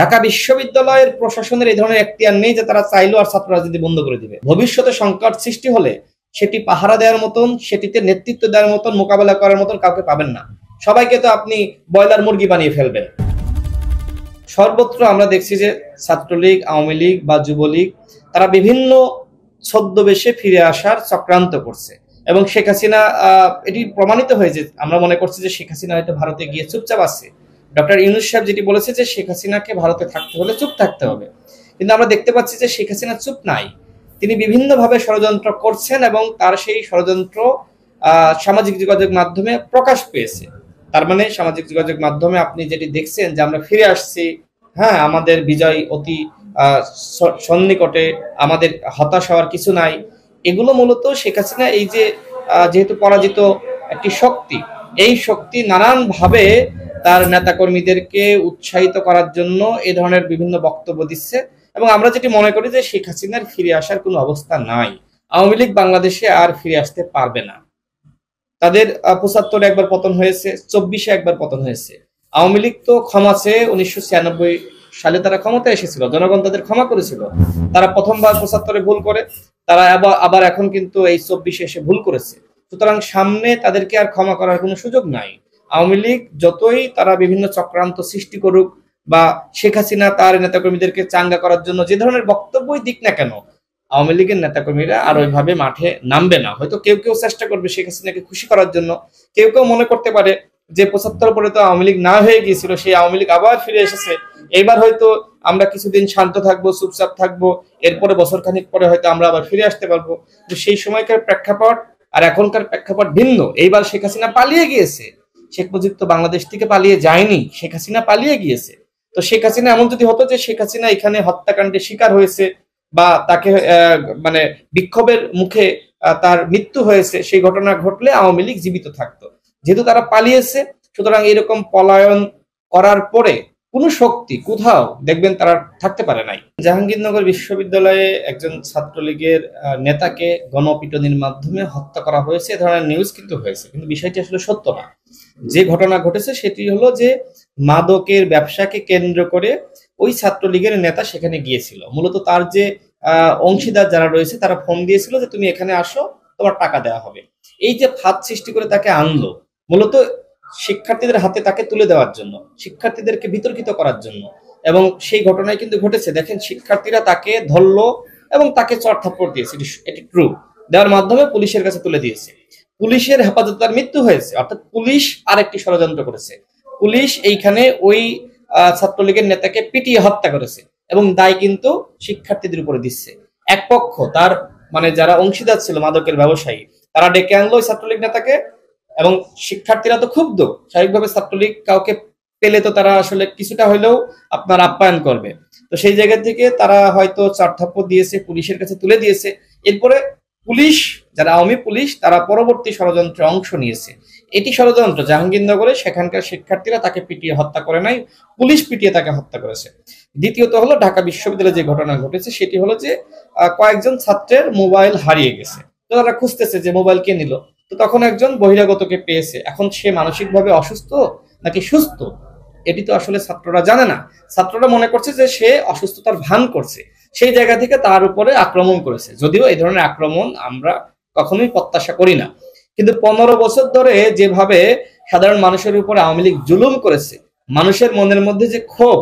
ঢাকা বিশ্ববিদ্যালয়ের প্রশাসনের এই ধরনের এখতিয়ার নেই যে তারা চাইলেও আর ছাত্র রাজনীতি বন্ধ করে দিবে ভবিষ্যতে সংকট সৃষ্টি হলে সেটি পাহারা দেওয়ার মতন সেটিতে নেতৃত্ব দেওয়ার মতন মোকাবেলা করার মতন কাউকে পাবেন না সবাইকে তো আপনি ব্রয়লার মুরগি বানিয়ে ফেলবেন সর্বত্র আমরা দেখছি যে ছাত্রলীগ আওয়ামী লীগ বা যুবলীগ তারা বিভিন্ন ছদ্মবেশে ফিরে আসার চক্রান্ত করছে এবং শেখ হাসিনা এটি প্রমাণিত হয়েছে আমরা মনে করছি যে শেখ হাসিনা হয়তো ভারতে গিয়ে চুপচাপ আছে ডক্টর ইউনুস সাহেব যেটি বলেছে যে শেখ হাসিনাকে ভারতে থাকতে হলে চুপ থাকতে হবে কিন্তু আমরা দেখতে পাচ্ছি যে শেখ হাসিনা চুপ নাই তিনি বিভিন্নভাবে ষড়যন্ত্র করছেন এবং তার সেই ষড়যন্ত্র সামাজিক যোগাযোগ মাধ্যমে প্রকাশ পেয়েছে তার মানে সামাজিক যোগাযোগ মাধ্যমে আপনি যেটি দেখছেন যে আমরা ফিরে আসছি হ্যাঁ আমাদের বিজয় অতি সন্নিকটে আমাদের হতাশ হওয়ার কিছু নাই এগুলো মূলত শেখ হাসিনা এই যে যেহেতু পরাজিত একটি শক্তি এই শক্তি নানানভাবে তার নেতাকর্মীদেরকে উৎসাহিত করার জন্য এ ধরনের বিভিন্ন বক্তব্য দিচ্ছে এবং আমরা যেটি মনে করি যে শেখ হাসিনার ফিরে আসার কোনো অবস্থা নাই আওয়ামী লীগ বাংলাদেশে আর ফিরে আসতে পারবে না তাদের পঁচাত্তরে একবার পতন হয়েছে চব্বিশে একবার পতন হয়েছে আওয়ামী লীগ তো ক্ষমা চেয়ে উনিশশো সালে তারা ক্ষমতায় এসেছিল জনগণ তাদের ক্ষমা করেছিল তারা প্রথমবার পঁচাত্তরে ভুল করে তারা আবার এখন কিন্তু এই চব্বিশে এসে ভুল করেছে সুতরাং সামনে তাদেরকে আর ক্ষমা করার কোনো সুযোগ নাই আওয়ামী লীগ যতই তারা বিভিন্ন চক্রান্ত সৃষ্টি করুক বা শেখ হাসিনা তার নেতাকর্মীদেরকে চাঙ্গা করার জন্য যে ধরনের বক্তব্যই দিক না কেন আওয়ামী লীগের নেতাকর্মীরা আর ওইভাবে মাঠে নামবে না হয়তো কেউ কেউ চেষ্টা করবে শেখ হাসিনাকে খুশি করার জন্য কেউ কেউ মনে করতে পারে যে পঁচাত্তর পরে তো আওয়ামী লীগ না হয়ে গিয়েছিল সেই আওয়ামী লীগ আবার ফিরে এসেছে এইবার হয়তো আমরা কিছুদিন শান্ত থাকবো চুপচাপ থাকবো এরপরে বছর খানিক পরে হয়তো আমরা আবার ফিরে আসতে পারবো তো সেই সময়কার প্রেক্ষাপট আর এখনকার প্রেক্ষাপট ভিন্ন এইবার শেখ হাসিনা পালিয়ে গিয়েছে শেখ মুজিব তো বাংলাদেশ থেকে পালিয়ে যায়নি শেখ হাসিনা পালিয়ে গিয়েছে তো শেখ হাসিনা এমন যদি হতো যে শেখ হাসিনা এখানে হত্যাকাণ্ডের শিকার হয়েছে বা তাকে মানে বিক্ষোভের মুখে তার মৃত্যু হয়েছে সেই ঘটনা ঘটলে আওয়ামী লীগ জীবিত থাকতো যেহেতু তারা পালিয়েছে সুতরাং এরকম পলায়ন করার পরে কোন শক্তি কোথাও দেখবেন তারা থাকতে পারে নাই জাহাঙ্গীরনগর বিশ্ববিদ্যালয়ে একজন ছাত্রলীগের নেতাকে গণপিটনির মাধ্যমে হত্যা করা হয়েছে এ ধরনের নিউজ কিন্তু হয়েছে কিন্তু বিষয়টি আসলে সত্য না যে ঘটনা ঘটেছে সেটি হলো যে মাদকের ব্যবসাকে কেন্দ্র করে ওই ছাত্রলীগের নেতা সেখানে গিয়েছিল মূলত তার যে অংশীদার যারা রয়েছে তারা ফোন দিয়েছিল যে তুমি এখানে আসো তোমার টাকা দেওয়া হবে এই যে ফাঁদ সৃষ্টি করে তাকে আনলো মূলত শিক্ষার্থীদের হাতে তাকে তুলে দেওয়ার জন্য শিক্ষার্থীদেরকে বিতর্কিত করার জন্য এবং সেই ঘটনায় কিন্তু ঘটেছে দেখেন শিক্ষার্থীরা তাকে ধরলো এবং তাকে চড় থাপ্পড় দিয়েছে এটি ট্রু দেওয়ার মাধ্যমে পুলিশের কাছে তুলে দিয়েছে পুলিশের হেফাজতে তার মৃত্যু হয়েছে অর্থাৎ পুলিশ আরেকটি ষড়যন্ত্র করেছে পুলিশ এইখানে ওই ছাত্রলীগের নেতাকে পিটিয়ে হত্যা করেছে এবং দায় কিন্তু শিক্ষার্থীদের উপরে দিচ্ছে এক পক্ষ তার মানে যারা অংশীদার ছিল মাদকের ব্যবসায়ী তারা ডেকে আনলো ওই ছাত্রলীগ নেতাকে এবং শিক্ষার্থীরা তো ক্ষুব্ধ স্বাভাবিকভাবে ছাত্রলীগ কাউকে পেলে তো তারা আসলে কিছুটা হলেও আপনার আপ্যায়ন করবে তো সেই জায়গা থেকে তারা হয়তো থাপ্প দিয়েছে পুলিশের কাছে তুলে দিয়েছে এরপরে পুলিশ যারা আওয়ামী পুলিশ তারা পরবর্তী ষড়যন্ত্রে অংশ নিয়েছে এটি ষড়যন্ত্র জাহাঙ্গীরনগরে সেখানকার শিক্ষার্থীরা তাকে পিটিয়ে হত্যা করে নাই পুলিশ পিটিয়ে তাকে হত্যা করেছে দ্বিতীয়ত হলো ঢাকা বিশ্ববিদ্যালয়ে যে ঘটনা ঘটেছে সেটি হলো যে কয়েকজন ছাত্রের মোবাইল হারিয়ে গেছে তো তারা খুঁজতেছে যে মোবাইল কে নিল তো তখন একজন বহিরাগতকে পেয়েছে এখন সে মানসিকভাবে অসুস্থ নাকি সুস্থ এটি তো আসলে ছাত্ররা জানে না ছাত্ররা মনে করছে যে সে অসুস্থতার ভান করছে সেই জায়গা থেকে তার উপরে আক্রমণ করেছে যদিও এই ধরনের আক্রমণ আমরা কখনোই প্রত্যাশা করি না কিন্তু পনেরো বছর ধরে যেভাবে সাধারণ মানুষের উপরে আওয়ামী লীগ জুলুম করেছে মানুষের মনের মধ্যে যে ক্ষোভ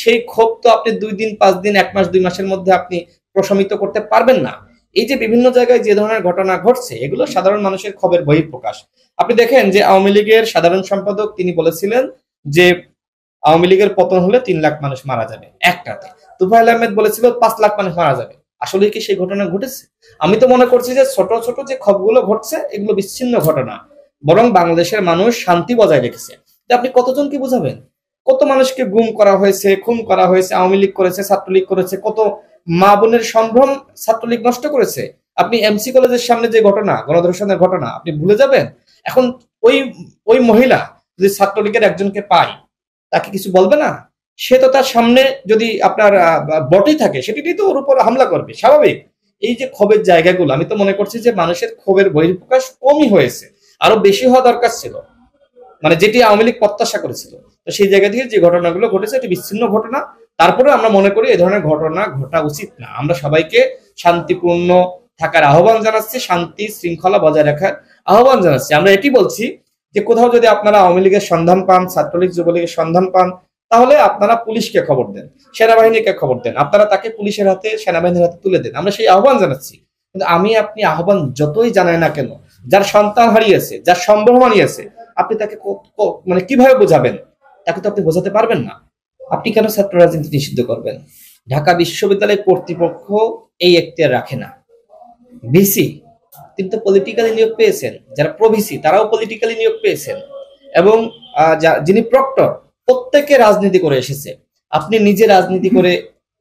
সেই ক্ষোভ তো আপনি দুই দিন পাঁচ দিন এক মাস দুই মাসের মধ্যে আপনি প্রশমিত করতে পারবেন না এই যে বিভিন্ন জায়গায় যে ধরনের ঘটনা ঘটছে এগুলো সাধারণ মানুষের ক্ষোভের বহিঃপ্রকাশ আপনি দেখেন যে আওয়ামী লীগের সাধারণ সম্পাদক তিনি বলেছিলেন যে আওয়ামী লীগের পতন হলে তিন লাখ মানুষ মারা যাবে একটাতে তুফাইল আহমেদ বলেছিল পাঁচ লাখ মানুষ মারা যাবে আসলে কি সেই ঘটনা ঘটেছে আমি তো মনে করছি যে ছোট ছোট যে খবগুলো ঘটছে এগুলো বিচ্ছিন্ন ঘটনা বরং বাংলাদেশের মানুষ শান্তি বজায় রেখেছে আপনি কতজনকে বুঝাবেন কত মানুষকে গুম করা হয়েছে খুন করা হয়েছে আওয়ামী লীগ করেছে ছাত্রলীগ করেছে কত মা বোনের সম্ভ্রম ছাত্রলীগ নষ্ট করেছে আপনি এমসি কলেজের সামনে যে ঘটনা গণধর্ষণের ঘটনা আপনি ভুলে যাবেন এখন ওই ওই মহিলা যদি ছাত্রলীগের একজনকে পায় তাকে কিছু বলবে না সে তো তার সামনে যদি আপনার বটে থাকে সেটি তো ওর উপর হামলা করবে স্বাভাবিক এই যে ক্ষোভের জায়গাগুলো আমি তো মনে করছি যে মানুষের ক্ষোভের বহিঃপ্রকাশ কমই হয়েছে আরো বেশি হওয়া দরকার ছিল মানে যেটি আওয়ামী লীগ প্রত্যাশা করেছিল তো সেই জায়গা থেকে যে ঘটনাগুলো ঘটেছে এটি বিচ্ছিন্ন ঘটনা তারপরে আমরা মনে করি এই ধরনের ঘটনা ঘটা উচিত না আমরা সবাইকে শান্তিপূর্ণ থাকার আহ্বান জানাচ্ছি শান্তি শৃঙ্খলা বজায় রাখার আহ্বান জানাচ্ছি আমরা এটি বলছি যে কোথাও যদি আপনারা আওয়ামী লীগের সন্ধান পান ছাত্রলীগ যুবলীগের সন্ধান পান তাহলে আপনারা পুলিশকে খবর দেন সেনাবাহিনীকে খবর দেন আপনারা তাকে পুলিশের হাতে সেনাবাহিনীর হাতে তুলে দেন আমরা সেই আহ্বান জানাচ্ছি কিন্তু আমি আপনি আহ্বান যতই জানাই না কেন যার সন্তান হারিয়েছে যার সম্ভ্রম হারিয়েছে আপনি তাকে মানে কিভাবে বোঝাবেন তাকে তো আপনি বোঝাতে পারবেন না আপনি কেন ছাত্র রাজনীতি নিষিদ্ধ করবেন ঢাকা বিশ্ববিদ্যালয় কর্তৃপক্ষ এই এখতিয়ার রাখে না ভিসি তিনি তো পলিটিক্যালি নিয়োগ পেয়েছেন যারা প্রভিসি তারাও পলিটিক্যালি নিয়োগ পেয়েছেন এবং যিনি প্রক্টর প্রত্যেকে রাজনীতি করে এসেছে আপনি নিজে রাজনীতি করে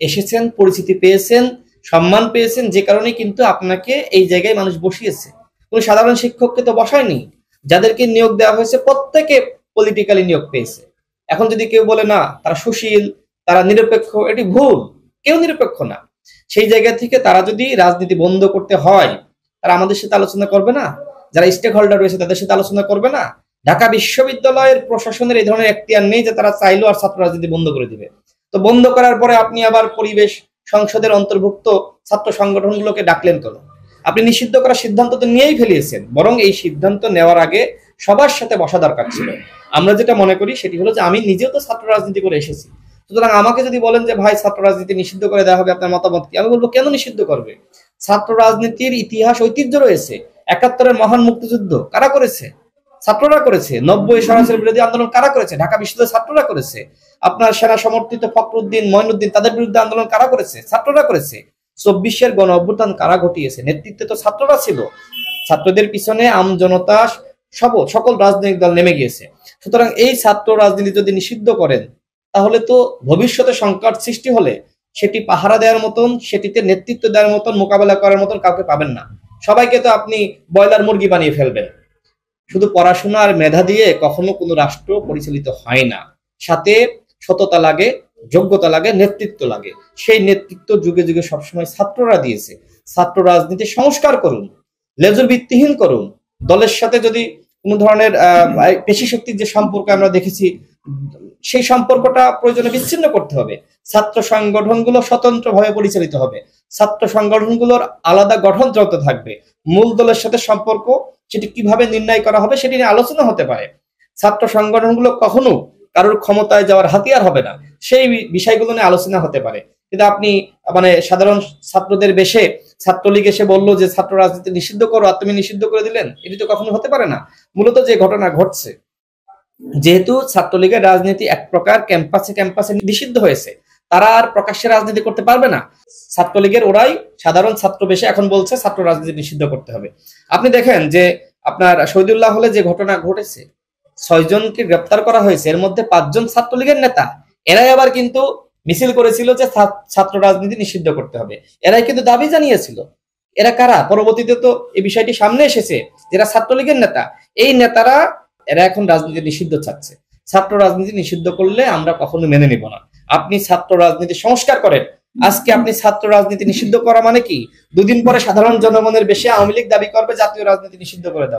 এসেছেন পরিচিতি পেয়েছেন সম্মান পেয়েছেন যে কারণে কিন্তু আপনাকে এই জায়গায় মানুষ বসিয়েছে কোনো সাধারণ শিক্ষককে তো বসায়নি যাদেরকে নিয়োগ দেওয়া হয়েছে প্রত্যেকে পলিটিক্যালি নিয়োগ পেয়েছে এখন যদি কেউ বলে না তারা সুশীল তারা নিরপেক্ষ এটি ভুল কেউ নিরপেক্ষ না সেই জায়গা থেকে তারা যদি রাজনীতি বন্ধ করতে হয় তারা আমাদের সাথে আলোচনা করবে না যারা স্টেক হোল্ডার রয়েছে তাদের সাথে আলোচনা করবে না ঢাকা বিশ্ববিদ্যালয়ের প্রশাসনের এই ধরনের এখতিয়ার নেই যে তারা চাইলো আর ছাত্র রাজনীতি বন্ধ করে দিবে তো বন্ধ করার পরে আপনি আবার পরিবেশ সংসদের অন্তর্ভুক্ত ছাত্র সংগঠনগুলোকে ডাকলেন কেন আপনি নিষিদ্ধ করার সিদ্ধান্ত তো নিয়েই ফেলিয়েছেন বরং এই সিদ্ধান্ত নেওয়ার আগে সবার সাথে বসা দরকার ছিল আমরা যেটা মনে করি সেটি হলো যে আমি নিজেও তো ছাত্র রাজনীতি করে এসেছি সুতরাং আমাকে যদি বলেন যে ভাই ছাত্র রাজনীতি নিষিদ্ধ করে দেওয়া হবে আপনার মতামত কি আমি বলবো কেন নিষিদ্ধ করবে ছাত্র রাজনীতির ইতিহাস ঐতিহ্য রয়েছে একাত্তরের মহান মুক্তিযুদ্ধ কারা করেছে ছাত্ররা করেছে নব্বই সরাসরি বিরোধী আন্দোলন কারা করেছে ঢাকা বিশ্ববিদ্যালয়ের ছাত্ররা করেছে আপনার সেনা সমর্থিত ফখরুদ্দিন ময়নুদ্দিন তাদের বিরুদ্ধে আন্দোলন কারা করেছে ছাত্ররা করেছে চব্বিশের গণ অভ্যুত্থান কারা ঘটিয়েছে নেতৃত্বে তো ছাত্ররা ছিল ছাত্রদের পিছনে জনতা সব সকল রাজনৈতিক দল নেমে গিয়েছে সুতরাং এই ছাত্র রাজনীতি যদি নিষিদ্ধ করেন তাহলে তো ভবিষ্যতে সংকট সৃষ্টি হলে সেটি পাহারা দেওয়ার মতন সেটিতে নেতৃত্ব দেওয়ার মতন মোকাবেলা করার মতন কাউকে পাবেন না সবাইকে তো আপনি ব্রয়লার মুরগি বানিয়ে ফেলবেন শুধু পড়াশোনার মেধা দিয়ে কখনো কোনো রাষ্ট্র পরিচালিত হয় না সাথে সততা লাগে যোগ্যতা লাগে নেতৃত্ব লাগে সেই নেতৃত্ব যুগে যুগে সবসময় ছাত্ররা দিয়েছে ছাত্র রাজনীতি সংস্কার করুন লেজুর ভিত্তিহীন করুন দলের সাথে যদি কোনো ধরনের পেশি শক্তির যে সম্পর্ক আমরা দেখেছি সেই সম্পর্কটা প্রয়োজনে বিচ্ছিন্ন করতে হবে ছাত্র সংগঠনগুলো স্বতন্ত্রভাবে পরিচালিত হবে ছাত্র সংগঠনগুলোর আলাদা গঠন থাকবে মূল দলের সাথে সম্পর্ক সেটি কিভাবে নির্ণয় করা হবে সেটি নিয়ে আলোচনা হতে পারে ছাত্র সংগঠনগুলো কখনো কারোর ক্ষমতায় যাওয়ার হাতিয়ার হবে না সেই বিষয়গুলো নিয়ে আলোচনা হতে পারে কিন্তু আপনি মানে সাধারণ ছাত্রদের বেশে ছাত্রলীগ এসে বললো যে ছাত্র রাজনীতি নিষিদ্ধ করো আর তুমি নিষিদ্ধ করে দিলেন এটি তো কখনো হতে পারে না মূলত যে ঘটনা ঘটছে যেহেতু ছাত্রলীগের রাজনীতি এক প্রকার ক্যাম্পাসে ক্যাম্পাসে নিষিদ্ধ হয়েছে তারা আর প্রকাশ্যে রাজনীতি করতে পারবে না ছাত্রলীগের ওরাই সাধারণ ছাত্র বেশি এখন বলছে ছাত্র রাজনীতি নিষিদ্ধ করতে হবে আপনি দেখেন যে আপনার শহীদুল্লাহ হলে যে ঘটনা ঘটেছে ছয়জনকে গ্রেপ্তার করা হয়েছে এর মধ্যে পাঁচজন ছাত্রলীগের নেতা এরাই আবার কিন্তু মিছিল করেছিল যে ছাত্র রাজনীতি নিষিদ্ধ করতে হবে এরাই কিন্তু দাবি জানিয়েছিল এরা কারা পরবর্তীতে তো এই বিষয়টি সামনে এসেছে যারা ছাত্রলীগের নেতা এই নেতারা এরা এখন রাজনীতি নিষিদ্ধ চাচ্ছে ছাত্র রাজনীতি নিষিদ্ধ করলে আমরা কখনো মেনে নিব না আপনি ছাত্র রাজনীতি সংস্কার করেন আজকে আপনি ছাত্র রাজনীতি নিষিদ্ধ করা মানে কি দুদিন পরে সাধারণ জনগণের বেশি আওয়ামী লীগ দাবি করবে জাতীয় রাজনীতি নিষিদ্ধ করে দাও